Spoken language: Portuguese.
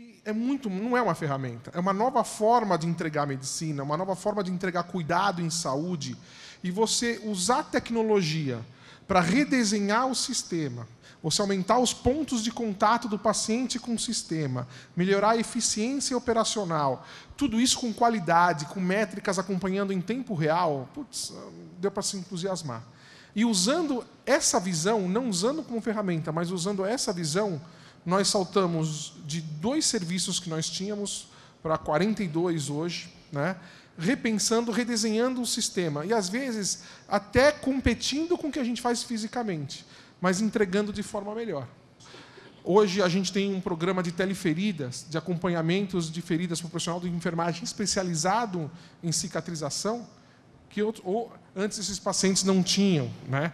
que é muito, não é uma ferramenta, é uma nova forma de entregar medicina, uma nova forma de entregar cuidado em saúde. E você usar tecnologia para redesenhar o sistema, você aumentar os pontos de contato do paciente com o sistema, melhorar a eficiência operacional, tudo isso com qualidade, com métricas acompanhando em tempo real, putz, deu para se entusiasmar. E usando essa visão, não usando como ferramenta, mas usando essa visão nós saltamos de dois serviços que nós tínhamos para 42 hoje, né? repensando, redesenhando o sistema. E, às vezes, até competindo com o que a gente faz fisicamente, mas entregando de forma melhor. Hoje a gente tem um programa de teleferidas, de acompanhamentos de feridas o profissional de enfermagem especializado em cicatrização, que outro, ou, antes esses pacientes não tinham. Né?